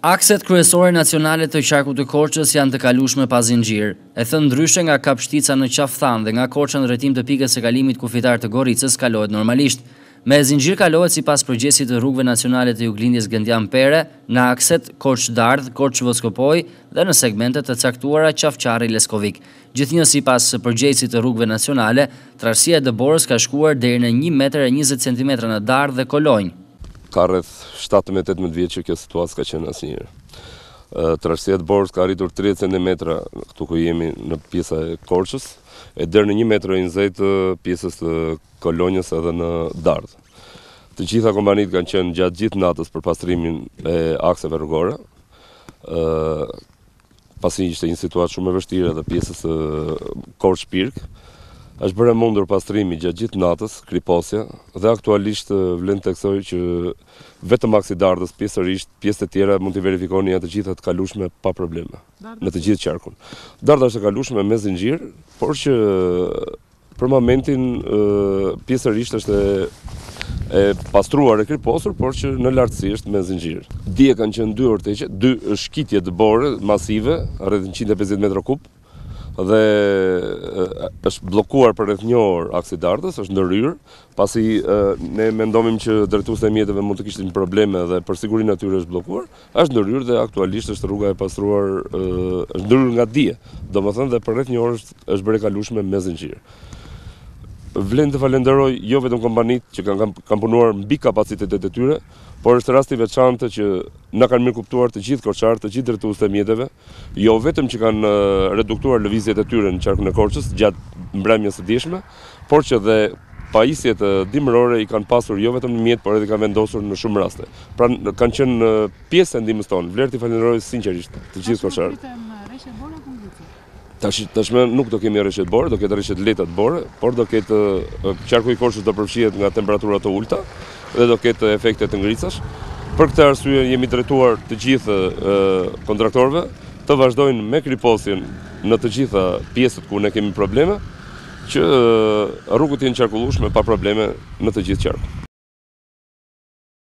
Akset kryesore nacionale të qarku të korqës janë të kalushme pa zingjirë, e thënë ndryshe nga kapshtica në qafthan dhe nga korqën rëtim të pikës e kalimit kufitar të goricës kalohet normalisht. Me zingjirë kalohet si pas përgjesit të rrugve nacionale të juglindjes gëndjan pere, në akset korqë dardh, korqë voskopoj dhe në segmentet të caktuara qafqari leskovik. Gjithë një si pas përgjesit të rrugve nacionale, trasia e dëborës ka shkuar dhe në 1,20 m në dardh dhe kolonjë ka rreth 17-18 vjetë që kjo situatë s'ka qenë asë njërë. Trashtia e borës ka arritur 30 cm këtu ku jemi në pjesa e korqës, e dërë në 1 metrë i nëzajtë pjesës të kolonjës edhe në dardë. Të gjitha kompanit kanë qenë gjatë gjithë natës për pastrimin e akseve rrugore, pasin që ishte një situatë shumë e vështirë edhe pjesës e korqë pirkë, është bërë mundur pastrimi gjatë gjithë natës, kriposja, dhe aktualisht vlen të eksoj që vetë maksi dardës, pjesër ishtë, pjesët tjera mund të verifikohen të atë të kalushme pa probleme, në të gjithë qarkun. Darda është kalushme me zingjirë, por që për momentin pjesër ishtë është e pastruar e kriposur, por që në lartësi është me zingjirë. Dje kanë që dy orteqe, dy shkitje dëbore masive, rrëtë në 150 m3, dhe është blokuar për rreth një orë aksi dartës, është ndërryrë, pasi ne mendomim që drejtuesit e mjetëve mund të kishtin probleme dhe për sigurin në tyre është blokuar, është ndërryrë dhe aktualisht është rruga e pastruar, është ndërryrë nga dje, do më thënë dhe për rreth një orë është bërë kalueshme me zinxhir vlen të falenderoj jo vetëm kompanitë që kanë kanë punuar mbi kapacitetet e tyre, por është rasti i veçantë që na kanë mirë kuptuar të gjithë korçar, të gjithë drejtuesit e mjeteve, jo vetëm që kanë eh, reduktuar lëvizjet e tyre në qarkun e Korçës gjatë mbrëmjes së djeshme, por që dhe pajisjet eh, dimërore i kanë pasur jo vetëm në mjetë, por edhe kanë vendosur në shumë raste. Pra kanë qenë eh, pjesë e ndihmës tonë. Vlerë t'i falenderoj sinqerisht të gjithë korçarëve. Tashme nuk do kemi rrëshet borë, do ketë rrëshet letat të borë, por do ketë qarku i korshës do përfshihet nga temperatura të ulta dhe do ketë efekte të ngricash. Për këtë arsye jemi drejtuar të gjithë kontraktorëve të vazhdojnë me kriposin në të gjitha pjesët ku ne kemi probleme, që rrugët jenë qarkullushme pa probleme në të gjithë qarkullushme.